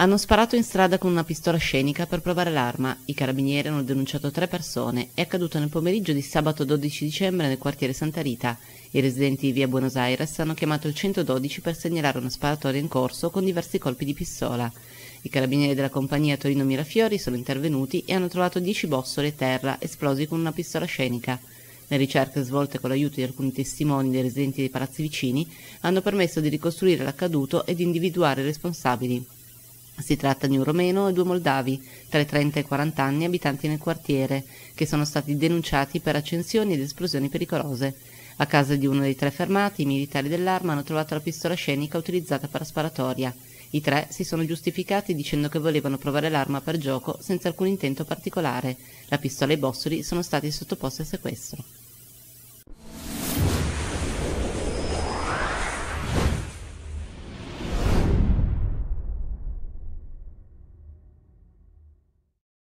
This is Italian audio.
Hanno sparato in strada con una pistola scenica per provare l'arma. I carabinieri hanno denunciato tre persone. È accaduto nel pomeriggio di sabato 12 dicembre nel quartiere Santa Rita. I residenti di via Buenos Aires hanno chiamato il 112 per segnalare una sparatoria in corso con diversi colpi di pistola. I carabinieri della compagnia Torino Mirafiori sono intervenuti e hanno trovato 10 bossole e terra esplosi con una pistola scenica. Le ricerche svolte con l'aiuto di alcuni testimoni dei residenti dei palazzi vicini hanno permesso di ricostruire l'accaduto e di individuare i responsabili. Si tratta di un romeno e due moldavi, tra i 30 e i 40 anni, abitanti nel quartiere, che sono stati denunciati per accensioni ed esplosioni pericolose. A casa di uno dei tre fermati, i militari dell'arma hanno trovato la pistola scenica utilizzata per la sparatoria. I tre si sono giustificati dicendo che volevano provare l'arma per gioco senza alcun intento particolare. La pistola e i bossoli sono stati sottoposti a sequestro.